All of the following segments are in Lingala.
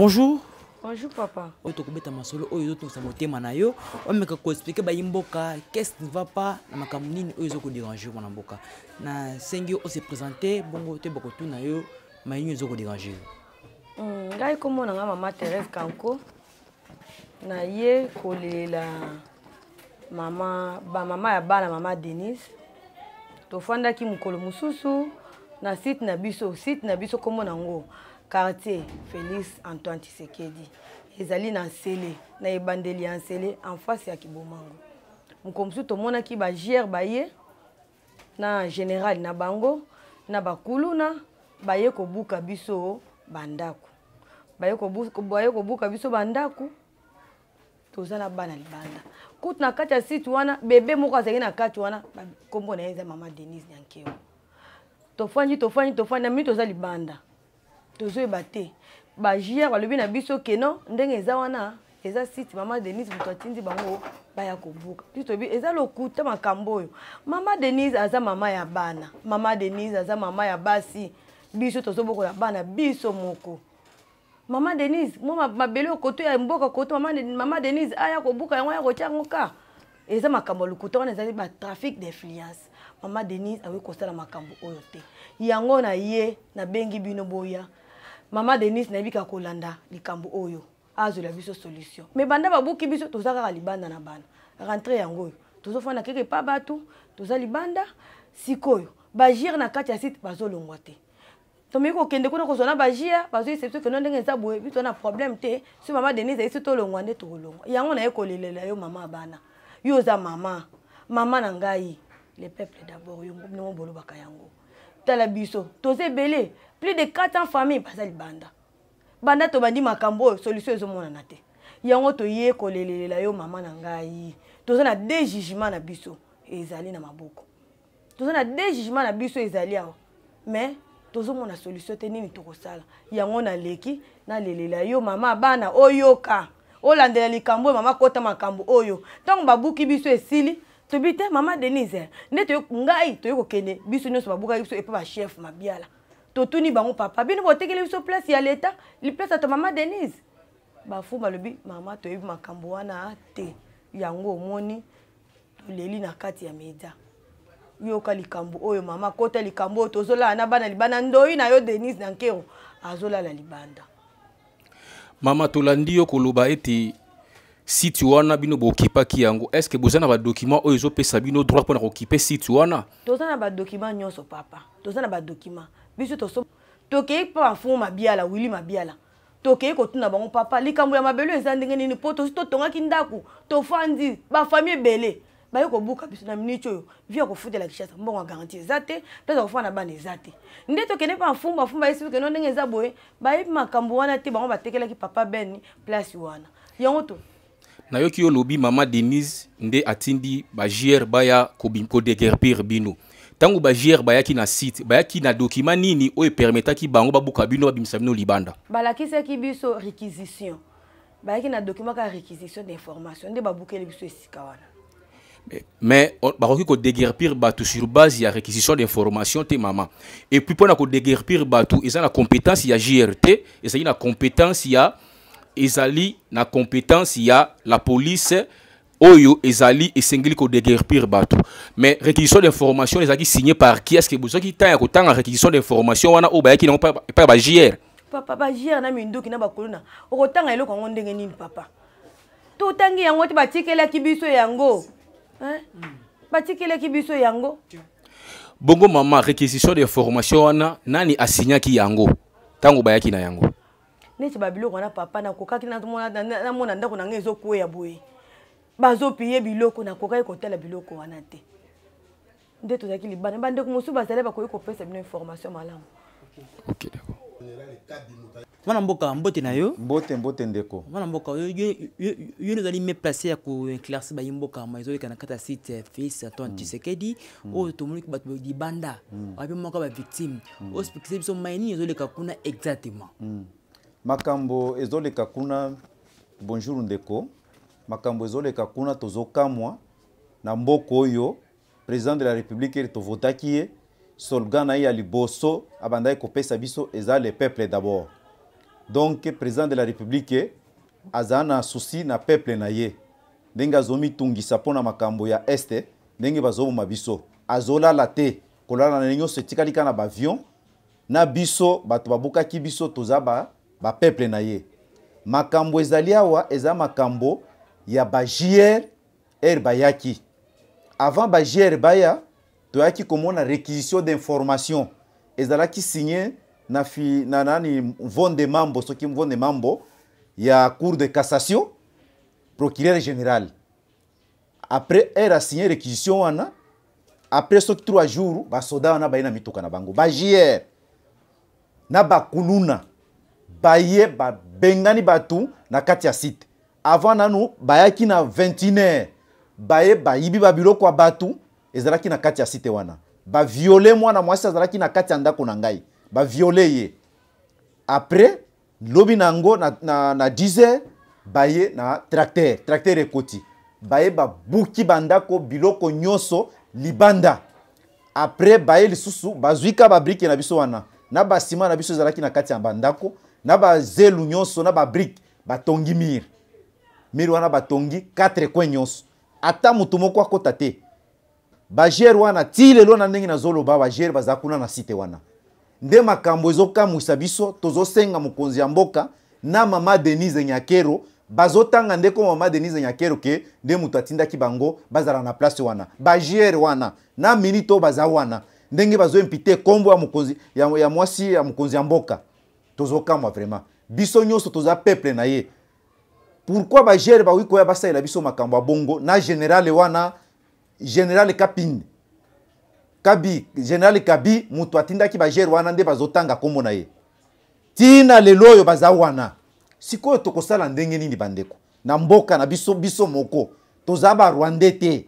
bonjour bonjour papa oyo tokobeta masolo oyo ezotungisa motema na yo omeka koexplike bayi mboka qu'est ce va pas na makambo nini oyo ezokoderange mwana mboka nasengi yo ose présente bongo te bakotuna yo mayini ezokoderange yo hmm, ngai komona nga mama therese kanko naye kolela mama bamama ya bana mama denise tofandaki mokolo mosusu na site na biso site na biso komona yango quartier félix antoine tisekedi ezali na nsele na ebandeli ya nsele en face ya kibomango moko mosusu tomonaki bagiere baye na général na bango na bakuluna baye kobuka biso bandako baye kobuka biso bandako toza na bana libanda kutu na kati ya site wana bebe moko azalaki na kati wana nkombo na ye eza mama denise nyankeo tofandi tofandi tofandi na mini toza libanda tozoyeba te bagier balobi na biso keno ndenge eza wana eza site mama denise moto atindi bango baya kobuka ti toyebi eza lokuta makambo oyo mama denise aza mama ya bana mama denise aza mama ya basi biso tozobokola bana biso moko mama denise mwa mabele okoto ya mboka koto mama denise aya kobuka yango aya kotia yango ka eza makambo ya lokuta wana ezali batrafic d'influence mama denise akoki kosala makambo oyo te yango na ye nabengi bino boya mama denise nayebi kaka kolanda likambo oyo azwela biso solution me banda babuki biso toza kaka libanda na bana rentre yango oyo tozofanda keke pa bato toza libanda sikoyo bagire na kati ya site bazolongwa te tomeki kokende kuna kozwa na bagire bazoyisa biso feno ndenge eza boye biso na problème te so mama denise ayisi tolongwa nde tokolongwa yango naye kolelela yo mama bana yo oza mama mama na ngai le peuple d'abord yo nango bolobaka yango tala biso toza ebele plus de 4 ans famille baza libanda banda tobandi makambo oyo solution ezomonana te yango toye kolelelela yo mama na ngai toza na de jugement na biso ezali na maboko toza na de jugement na biso ezali awa mais tozomona solution te nini tokosala yango naleki nalelela yo mama bana oyoka olandela likambo oyo mama kota makambo oyo ntango babuki biso esili tobi te mama denise nde ngai toye kokende biso nyonso babukaki biso epa bachef mabiala totuni bango papa bino botekeli biso place ya leta place ya to mama denise bafu balobi mama toyebi makambo wana te yango omoni toleli na kati ya media yoka likambo oyo mama kota likambo oyo tozolala na bana libanda ndoi na yo denise na nkero azolala libanda mama tolandi yo koloba ete site wana bino bokipaki yango estce boza na badokima oyo ezopesa bino droit mpona kokipe site wana toza na badokima nyonso papa toza na badokima biso toso tokei mpo bafuma mabiala wili mabiala tokei kotuna bango papa likambo ya mabelu eza ndenge nini mpo tosi totongaki ndako tofandi bafami ebele baye kobuka biso na miniti oyo vi ya kofutela kishasa mbongo ya garanti eza te place ya kofanda na bana eza te nde tokende mpa mfumba mfumba yesi tokende ndenge eza boye bayebi makambo wana te bango batekelaki papa ben place wana yango to nayoki olobi mama denise nde atindi bagiere baya kodegerpire bino que JR bayaki na site bayaki na document nini oyo ki bango bino biso bayaki na d'information nde biso esika wana eh, mais bakoki déguerpir sur base ya requisition d'information te mama et puis déguerpir, la ba eza la compétence ya jrt ezali compétence ya ezali na compétence ya la police oyo ezali esengeli kodeguerpir bato mais réquisition d'information ezalaki signé par qui estce que bozwaki ntan ya kotanga réquisition d'information wana oyo bayaki nango epai ya bajr papa bajr na mindoki na bakolona okotanga eloko yango ndenge nini papa totangi yango te batikelaki biso yango batikelaki biso yango bongo mama réquisition d'information wana nani asignaki yango ntango bayaki na yango neti babiloko wana papa nakokaki namona ndako na ngai ezokweya boye bazopiye biloko nakokaki kotala biloko wana te nde tozalaki libanda bandeko mosusu bazali bakoki kopesa bino information malamu mwana mboka mbote na yo mbote mbote ndeko mwana mboka yo ozali me place ya koéclaircir baye mboka ma ezoleka na kati ya site félix antoine mm. tshisekedi mm. oyo tomoniki bato libanda babi mm. moko bavictime ospikise biso mai nini ezoleka kuna exactement makambo ezoleka kuna bonjour ndeko makambo ezoleka kuna tozokamwa na mboka oyo président de la république ere tovotaki ye solga na ye ya liboso abandaki kopesa biso eza le peuple d'abord donc président de la république azala na susi na peuple na ye ndenge azomitungisa mpona makambo ya este ndenge bazoboma biso azolala te kolala na ye nyonso etikali kaka na bavion na biso bato babukaki biso toza bapeple ba na ye makambo ezali awa eza makambo ya bajr r bayaki avant bajr baya toyaki komona réquisition d'information ezalaki signe na, fi, na nani mvonde mambo soki mvonde mambo ya cour de cassation procureur général après r asigne réquisition wana après soki 3 jours basoda wana baye na mituka na bango bajr na bakuluna baye babengani bato na kati ya site avant nanu bayaki na 21 baye bayibi babiloko ya bato ezalaki na kati ya site wana baviole mwana mwasi azalaki na kati ya ndako na ngai baviole ye après lobi na yango na, na, na 10 heures baye na tracteur tracteur ekoti baye babuki bandako biloko nyonso libanda après baye lisusu bazwi ka babrike na biso wana na basima na biso ezalaki na kati ya bandako na bazelu nyonso na babrike batongi mire mire wana batongi 4 coin nyonso ata moto moko akɔta te bajere wana ti lelo na ndenge nazoloba bajere baza kuna na site wana nde makambo ezokamwisa biso tozosenga mokonzi ya mboka na mama denise nyakero bazotanga nde ko mama denise nyakero ke nde moto atindaki bango bazala na place wana bajere wana na minite oyo baza wana ndenge bazoimpite kombo ya, mokonzi, ya, ya mwasi ya mokonzi ya mboka tozokamwa vraiment biso nyonso toza peuple na ye pourquoi bagere bakoki koya basalela biso makambo ya bongo na général wana général kapine kabi général kabi moto atindaki bagere wana nde bazotanga nkombo na ye ntina lelo oyo baza wana sikoyo tokosala ndenge nini bandeko na mboka na biso biso moko toza barwande te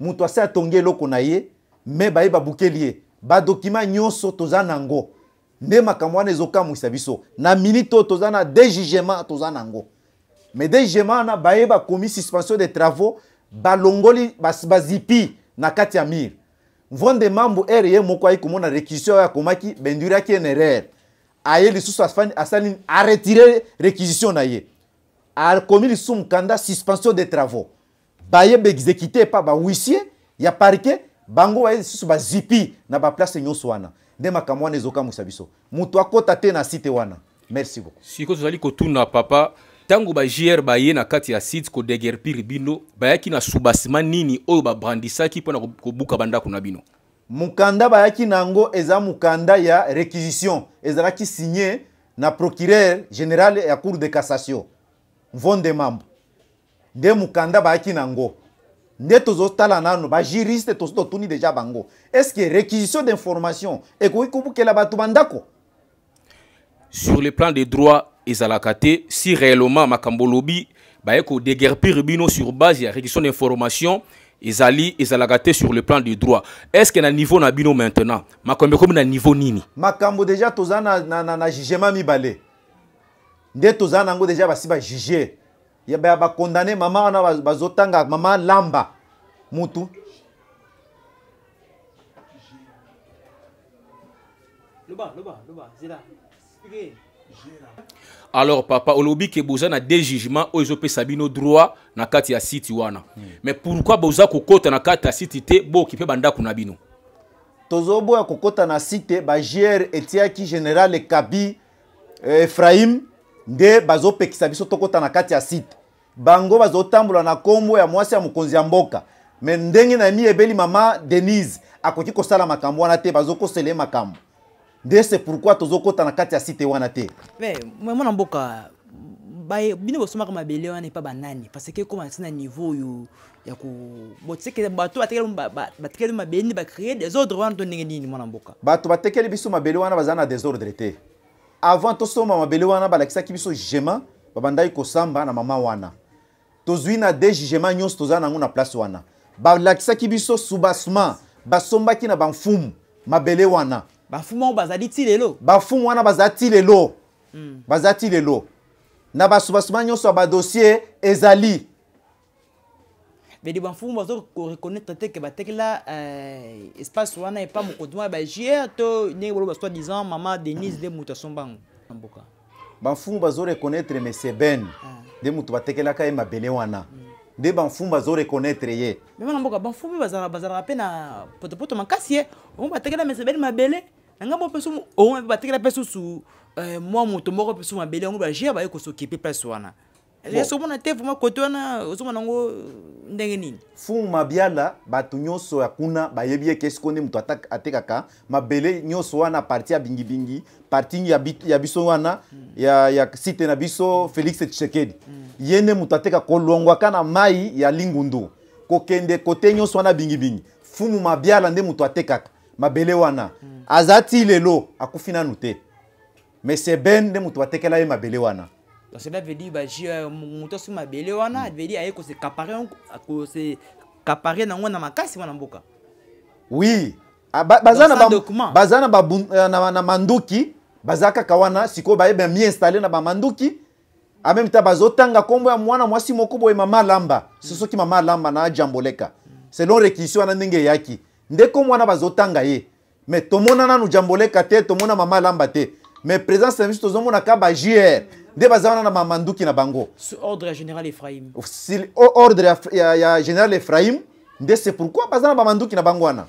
moto asi atongi eloko na ye me baye babukeli ye badokima nyonso toza nango nde makambo wana ezokamwisa biso na minite oyo toza na de jugement toza nango me dgm wana baye bakomi suspension de travaux balongoli bazipi na kati ya mire mvonde mambu ere ye moko ayi komona réquisition oyo akomaki benduraki ene erreur aye lisusu asali aretire réquisition na ye akomi lisusu mokanda suspension de travaux baye baexécute epa bahuissier ya parke bango baye lisusu bazipi na baplace nyonso wana nde makambo wana ezokamwisa biso moto akɔta te na site wana merci beaucoup sikoyo tozali kotuna papa ntango bajr baye na kati ya site kodegerpire bino bayaki na subasima nini oyo babrandisaki mpona kobuka bandako na bino mukanda bayaki na yango eza mukanda ya réquisition ezalaki signe na procureur général ya cour de cassation mvonde mambo nde mukanda bayaki na yango nde tozotala nano bajuriste totuni deja bango estce réquisition d'information ekoki kobukela bato bandako sur le plan de droit ezalaka si réellement makambo lobi baye déguerpir bino sur base ya réduction d'information ezali ezalaka sur le plan du droit est ce que na niveau n'abino bino maintenant makambo comme na niveau nini makambo déjà tozana na, na, na, jugement mibale nde toza ngo déjà basi jugé ya condamner mama wana bazotanga mama lamba mutu loba loba loba zela explique alors papa olobi ke boza na deux jugement oyo ezopesa bino droit na kati ya site wana mm. mais pourquoi boza kokɔta na kati ya site te bookipe bandako na bino tozoboya kokɔta na site bagiere etiaki général kabi efraim eh, nde bazopekisa biso tokɔta na kati ya site bango bazotambola na nkombo ya mwasi ya mokonzi ya mboka me ndenge na miyebeli mama denise akoki kosala makambo wana te bazokosela ye makambo nde c'est pourquoi tozokɔta na kati ya site wana te mwana mboka bino bosomaka mabele wana epa banani parce ke ekoma ntina niveau oyo ya koboteke bato batekeli mabele nde bacree désordre wana to ndenge nini mwana mboka bato batekeli biso mabele wana bazala na désordre te avant tosomba mabele wana balakisaki biso jugement babandaki kosamba na mama wana tozwi na de jugement nyonso tozala nango na place wana balakisaki biso subasement basombaki na bamfumu mabele wana bafumu oyo bazali ti lelo bafumu wana baza ti lelo mm. baza ti lelo na basubasuma nyonso ya badossier ezali bedi bafumu bazoreconnaitre te ke batekela euh, espace wana epa mokonzi mwa bagier to ndenge baloba soi disant mama denise nde moto asombango na mboka bafumu bazoreconnaitre meseben ah. nde ah. moto batekelaka ye mabele wana mm. nde banfumu bazoreconnaitre ye mema na mboka banfumu bazalaka mpe na potopoto makasi ye omo batekela mesebeli mabele nanga mbo mpesu omo batekela mpe susu eh, mwa moto moko mpesu mabele yango bager baye kosokipe place wana ese omona te vraimen kote wana ozomona yango euh, ndenge nini fungu mabiala bato nyonso ya kuna bayebi eke siko nde moto atekaka mabele nyonso wana parti ya bingibingi parti ya biso wana hmm. ya, ya site na biso hmm. félix tshisekedi hmm. ye nde moto ateka kolongwaka na mai ya lingundu kokende kote nyonso wana bingibingi fumu mabiala nde moto atekaka mabele wana aza ti lelo akufi nanu te mais seben nde moto batekela ye mabele wana parce que avedi euh, moto asi mabele wana avedi aye kosekapare nango na makasi wana mboka oui ah, baza euh, na manduki baza kaka wana sikoyo bayeba miinstalle na bamanduki ameme ta bazotanga nkombo ya mwana mwasi moko boye mama alamba so soki mama alamba na ajamboleka selon rekisi wana ndenge eyaki ndeko mwana bazotanga ye me tomona nanu jamboleka te tomona mama alamba te mais présent service tozomona ka bajr nde baza wana na bamanduki na bango ordre ya général ephraim nde c'est pourquoi baza na bamanduki na bango wana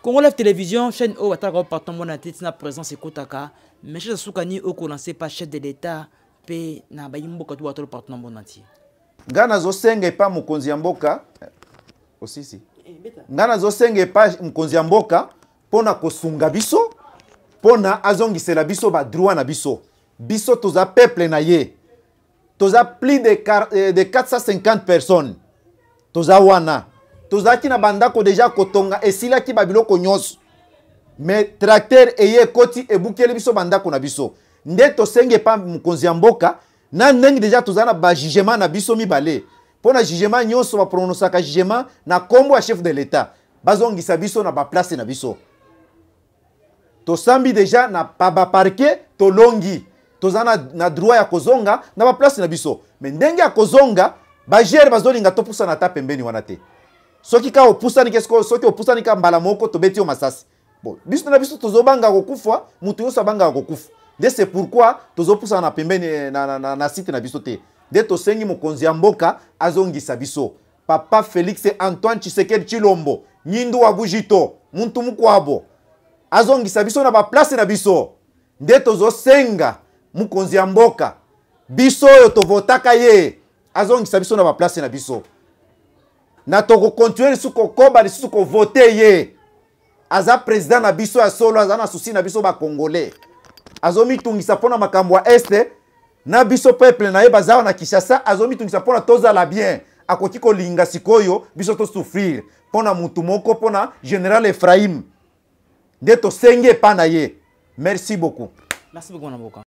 congo live télévision chaîne oyo batalaka opartant mona te ntina présence ekotaka mais chef asukani okolance pa chef de l'état mpe na bayi mboka to batolo partout na mbona ntie ngai nazosenga epai mokonzi ya mboka eh, osisi eh, ngai nazosenga epai mokonzi ya mboka mpo na kosunga biso mpona azongisela biso badroit na biso biso toza peuple na ye toza plus de, eh, de 450 personnes toza wana tozalaki na bandako deja kotonga esilaki babiloko nyonso me tracteur eye ekoti ebukeli biso bandako na biso nde tosenge epa mokonzi ya mboka na ndenge deja toza na bajugement na biso mibale mpo na jugement nyonso bapronosaka jugement na nkombo ya chef de l'etat bazongisa biso na baplace na biso tosambi deja na baparke tolongi toza na, na droit ya kozonga na baplace na biso me ndenge ya kozonga bagere bazolinga topusana ata pembeni wana te soki ka opusani soki opusani ka mbala moko tobeti yo masasi bon biso na biso tozobanga kokufa moto nyonso abangaka kokufa nde c'est pourquoi tozopusana na pembeni na, na, na, na site na biso te nde tosengi mokonzi ya mboka azongisa biso papa félix antoine tshisekedi tshilombo nyindu wabujito muntu mukwabo azongisa biso na baplace na biso nde tozosenga mokonzi ya mboka biso oyo tovotaka ye azongisa biso na baplace na biso na tokokontinue lisusu kokoba lisusu kovote ye aza président na biso ya solo aza na susi na biso bakongolais azomitungisa mpona makambo ya este na biso peuple na ye baza na kinshasa azomitungisa mpona tozala bien akoki kolinga sikoyo biso tosouffrir mpona mutu moko mpona général ephraim nde tosengi epai na ye merci beaucoup merci beaucoup na mboka